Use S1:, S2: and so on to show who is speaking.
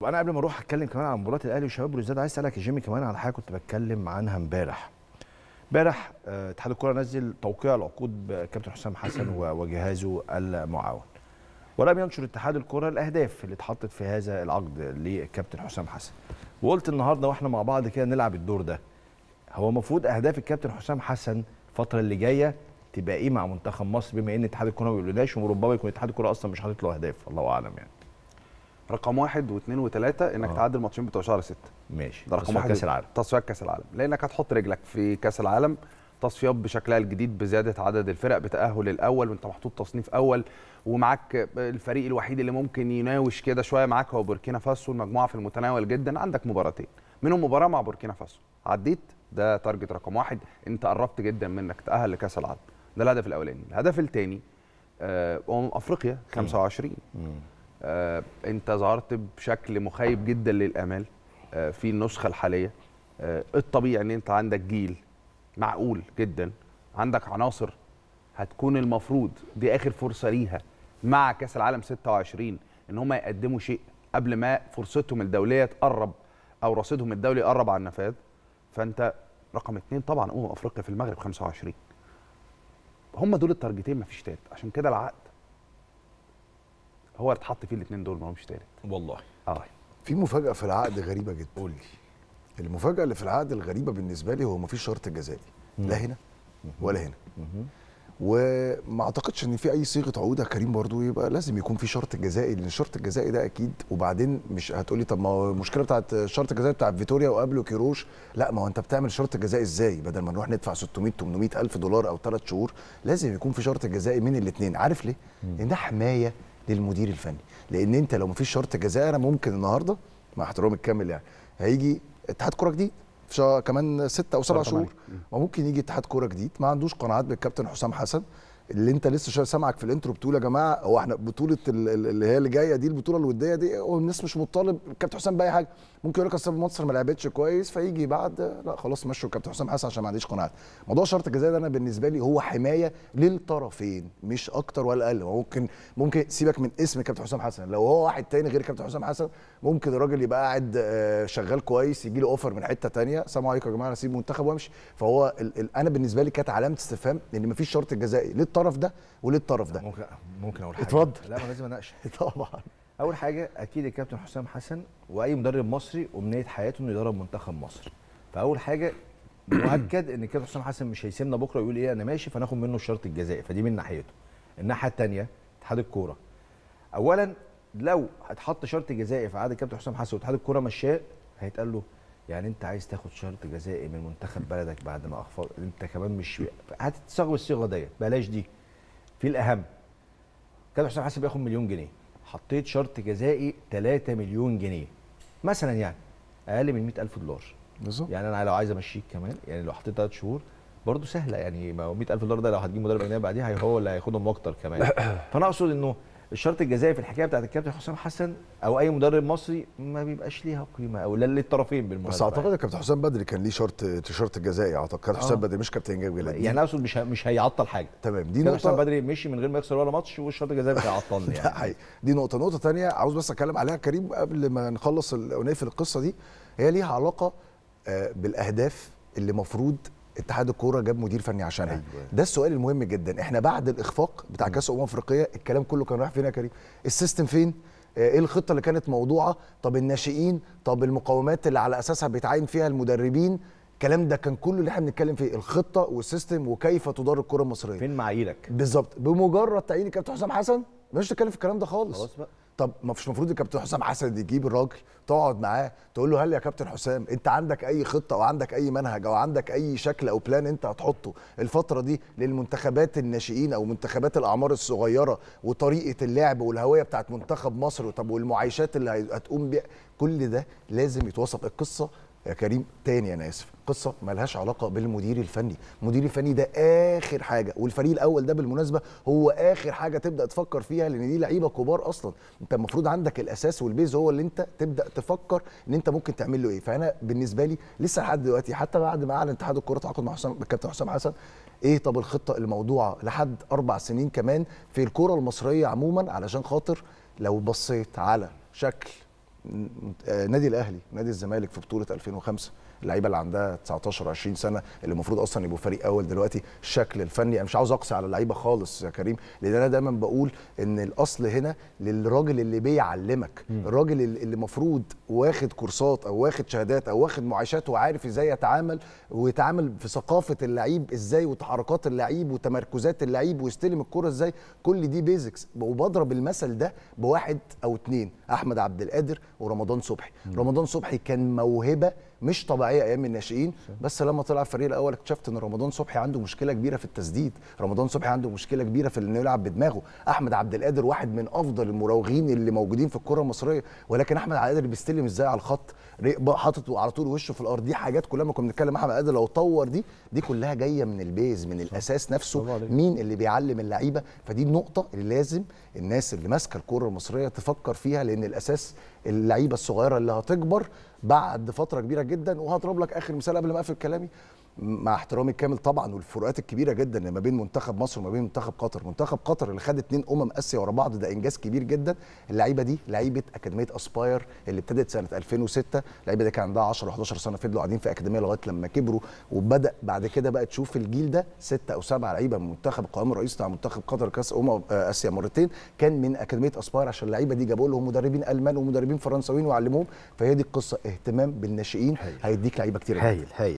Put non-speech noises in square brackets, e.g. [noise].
S1: وانا قبل ما اروح اتكلم كمان عن مباراه الاهلي والشباب والزياد عايز اسالك يا جيمي كمان على حاجه كنت بتكلم عنها امبارح امبارح آه، اتحاد الكره نزل توقيع العقود بكابتن حسام حسن وجهازه المعاون ولم ينشر اتحاد الكره الاهداف اللي اتحطت في هذا العقد للكابتن حسام حسن وقلت النهارده واحنا مع بعض كده نلعب الدور ده هو المفروض اهداف الكابتن حسام حسن الفتره اللي جايه تبقى ايه مع منتخب مصر بما ان اتحاد الكره ما
S2: بيقولناش وربما يكون اتحاد الكره اصلا مش حاطط له اهداف الله اعلم يعني رقم واحد واثنين وثلاثه انك آه. تعدل الماتشين بتوع شهر سته ماشي ده رقم واحد كاس العالم تصفيات كاس العالم لانك هتحط رجلك في كاس العالم تصفيات بشكلها الجديد بزياده عدد الفرق بتاهل الاول وانت محطوط تصنيف اول ومعاك الفريق الوحيد اللي ممكن يناوش كده شويه معاك هو بوركينا فاسو المجموعه في المتناول جدا عندك مباراتين منهم مباراه مع بوركينا فاسو عديت ده تارجت رقم واحد انت قربت جدا منك تاهل لكاس العالم ده الهدف الاولاني الهدف الثاني آه، امم افريقيا 25 مم. آه، انت ظهرت بشكل مخيب جدا للامال آه، في النسخه الحاليه آه، الطبيعي ان انت عندك جيل معقول جدا عندك عناصر هتكون المفروض دي اخر فرصه ليها مع كاس العالم 26 ان هم يقدموا شيء قبل ما فرصتهم الدوليه تقرب او رصيدهم الدولي يقرب على النفاذ فانت رقم اثنين طبعا امم افريقيا في المغرب 25 هم دول التارجتين مفيش تالت عشان كده العقد هو اتحط فيه الاثنين دول ما همش تالت والله اه طيب.
S3: في مفاجاه في العقد غريبه جدا قول لي المفاجاه اللي في العقد الغريبه بالنسبه لي هو ما فيش شرط جزائي لا هنا ولا هنا وما اعتقدش ان في اي صيغه عقود يا كريم برضو يبقى لازم يكون في شرط جزائي لان الشرط الجزائي ده اكيد وبعدين مش هتقولي طب ما هو المشكله بتاعت الشرط الجزائي بتاع فيتوريا وقبله كيروش لا ما هو انت بتعمل شرط جزائي ازاي بدل ما نروح ندفع 600 800 الف دولار او ثلاث شهور لازم يكون في شرط جزائي من الاثنين عارف ليه؟ لان ده حمايه للمدير الفني لان انت لو مفيش شرط جزاء انا ممكن النهارده مع احترامي الكامل يعني هيجي اتحاد كوره جديد في كمان ستة او سبع اه شهور وممكن يجي اتحاد كوره جديد ما عندوش قناعات بالكابتن حسام حسن اللي انت لسه سامعك في الانترو بتقول يا جماعه هو احنا بطوله اللي هي اللي جايه دي البطوله الوديه دي هو الناس مش مطالب كابتن حسام باي حاجه ممكن يقول لك اصل مصر ما لعبتش كويس فيجي بعد لا خلاص مشوا كابتن حسام حسن عشان ما عنديش قناعات موضوع شرط الجزاء ده انا بالنسبه لي هو حمايه للطرفين مش اكتر ولا اقل ممكن ممكن سيبك من اسم كابتن حسام حسن لو هو واحد تاني غير كابتن حسام حسن ممكن الراجل يبقى قاعد آه، شغال كويس يجي له اوفر من حته تانية سلام عليكم يا جماعه انا اسيب منتخب وامشي فهو انا بالنسبه لي كانت علامه استفهام ان مفيش شرط جزائي للطرف ده وليه الطرف ده ممكن ممكن اقول حاجه اتفضل لا ما لازم اناقش [laughs] طبعا
S1: اول حاجه اكيد الكابتن حسام حسن واي مدرب مصري امنيه حياته انه يدرب منتخب مصر فاول حاجه [clears throat] مؤكد ان الكابتن حسام حسن مش هيسيبنا بكره ويقول ايه انا ماشي فناخد منه الشرط الجزائي فدي من ناحيته الناحيه الثانيه اتحاد الكوره اولا لو اتحط شرط جزائي في عقد الكابتن حسام حسن واتحاد الكوره مشاه هيتقال له يعني انت عايز تاخد شرط جزائي من منتخب بلدك بعد ما اخفض انت كمان مش هتتصاغوا الصيغه ديت بلاش دي في الاهم كابتن حسام حسن بياخد مليون جنيه حطيت شرط جزائي 3 مليون جنيه مثلا يعني اقل من 100000 دولار بالظبط يعني انا لو عايز امشيك كمان يعني لو حطيت 3 شهور برضه سهله يعني 100000 دولار ده لو هتجيب مدرب اجنبي بعديها هو اللي هياخدهم اكتر كمان [coughs] فانا اقصد انه الشرط الجزائي في الحكايه بتاعت الكابتن حسام حسن او اي مدرب مصري ما بيبقاش ليها
S3: قيمه او لا للطرفين بالمناسبه بس اعتقد الكابتن حسام بدري كان ليه شرط الشرط الجزائي اعتقد كابتن حسام آه. بدري مش كابتن جاب جلال يعني اقصد مش مش هيعطل حاجه تمام دي نقطه حسام بدري مشي من غير ما يخسر ولا ماتش والشرط الجزائي مش هيعطلني [laughs] يعني حقيقي. دي نقطه نقطه ثانيه عاوز بس اتكلم عليها كريم قبل ما نخلص ونقفل القصه دي هي ليها علاقه آه، بالاهداف اللي مفروض اتحاد الكوره جاب مدير فني عشانها أيوة. ده السؤال المهم جدا احنا بعد الاخفاق بتاع كاس امم افريقيا الكلام كله كان رايح فين يا كريم السيستم فين آه، ايه الخطه اللي كانت موضوعه طب الناشئين طب المقومات اللي على اساسها بيتعين فيها المدربين الكلام ده كان كله اللي احنا بنتكلم فيه الخطه والسيستم وكيف تدار الكره المصريه فين معاييرك بالظبط بمجرد تعيين الكابتن حسام حسن مش نتكلم في الكلام ده خالص خلاص بقى طب ما فيش المفروض الكابتن حسام حسن يجيب الراجل تقعد معاه تقول له هل يا كابتن حسام انت عندك اي خطه او عندك اي منهج او عندك اي شكل او بلان انت هتحطه الفتره دي للمنتخبات الناشئين او منتخبات الاعمار الصغيره وطريقه اللعب والهويه بتاعت منتخب مصر طب والمعايشات اللي هتقوم بيها كل ده لازم يتوصف القصه يا كريم تاني انا اسف قصه ملهاش علاقه بالمدير الفني المدير الفني ده اخر حاجه والفريق الاول ده بالمناسبه هو اخر حاجه تبدا تفكر فيها لان دي لعيبه كبار اصلا انت المفروض عندك الاساس والبيز هو اللي انت تبدا تفكر ان انت ممكن تعمل له ايه فانا بالنسبه لي لسه لحد دلوقتي حتى بعد ما اعلن اتحاد الكره تعاقد مع حسام الكابتن حسام حسن ايه طب الخطه الموضوعه لحد اربع سنين كمان في الكره المصريه عموما علشان خاطر لو بصيت على شكل نادي الاهلي نادي الزمالك في بطوله 2005 اللعيبه اللي عندها 19 20 سنه اللي المفروض اصلا يبقوا فريق اول دلوقتي الشكل الفني انا مش عاوز اقصي على اللعيبه خالص يا كريم لان انا دايما بقول ان الاصل هنا للراجل اللي بيعلمك الراجل اللي المفروض واخد كورسات او واخد شهادات او واخد معايشات وعارف ازاي يتعامل ويتعامل في ثقافه اللعيب ازاي وتحركات اللعيب وتمركزات اللعيب ويستلم الكره ازاي كل دي بيزكس وبضرب المثل ده بواحد او اثنين احمد عبد القادر ورمضان صبحي مم. رمضان صبحي كان موهبه مش طبيعيه ايام الناشئين بس لما طلع الفريق الاول اكتشفت ان رمضان صبحي عنده مشكله كبيره في التسديد رمضان صبحي عنده مشكله كبيره في انه يلعب بدماغه احمد عبد القادر واحد من افضل المراوغين اللي موجودين في الكره المصريه ولكن احمد عبد القادر بيستلم ازاي على الخط حاطط على طول وشه في الارض دي حاجات كلها ما كنا بنتكلم احمد عبد القادر لو طور دي دي كلها جايه من البيز من الاساس نفسه مين اللي بيعلم اللعيبه فدي النقطه اللي لازم الناس اللي ماسكه الكره المصريه تفكر فيها لان الاساس اللعيبه الصغيره اللي هتكبر بعد فتره كبيره جدا وهضرب لك اخر مثال قبل ما اقفل كلامي مع احترامي الكامل طبعا والفروقات الكبيره جدا اللي ما بين منتخب مصر وما بين منتخب قطر منتخب قطر اللي خد اتنين امم اسيا ورا بعض ده انجاز كبير جدا اللعيبه دي لعيبه اكاديميه اسباير اللي ابتدت سنه 2006 اللعيبه دي كان عندها 10 و11 سنه فضلوا قاعدين في اكاديميه لغايه لما كبروا وبدا بعد كده بقى تشوف الجيل ده ستة او سبعة لعيبه من منتخب القوام الرئيسي بتاع منتخب قطر كاس امم اسيا مرتين كان من اكاديميه اسباير عشان اللعيبه دي جابوا لهم مدربين المان ومدربين فرنساويين وعلموهم فهي دي القصه اهتمام بالناشئين هيديك لعيبه كتير هايل هايل